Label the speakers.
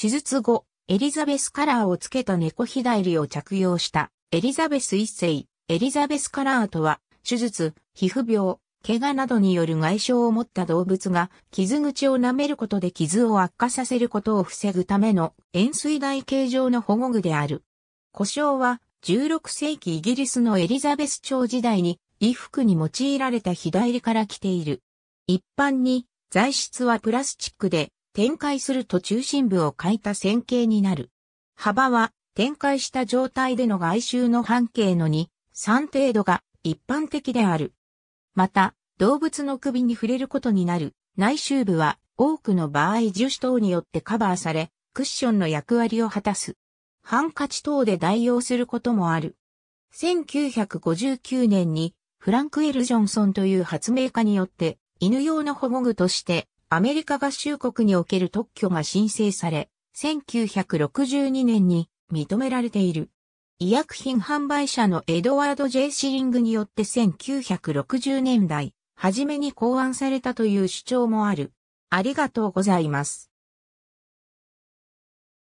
Speaker 1: 手術後、エリザベスカラーをつけた猫左を着用したエリザベス一世、エリザベスカラーとは、手術、皮膚病、怪我などによる外傷を持った動物が傷口を舐めることで傷を悪化させることを防ぐための塩水台形状の保護具である。故障は16世紀イギリスのエリザベス朝時代に衣服に用いられた左から来ている。一般に材質はプラスチックで展開すると中心部を欠いた線形になる。幅は展開した状態での外周の半径の2、3程度が一般的である。また、動物の首に触れることになる内周部は多くの場合樹脂等によってカバーされ、クッションの役割を果たす。ハンカチ等で代用することもある。1959年にフランク・エル・ジョンソンという発明家によって犬用の保護具としてアメリカ合衆国における特許が申請され、1962年に認められている。医薬品販売者のエドワード・ジェイ・シリングによって1960年代、初めに考案されたという主張もある。ありがとうございます。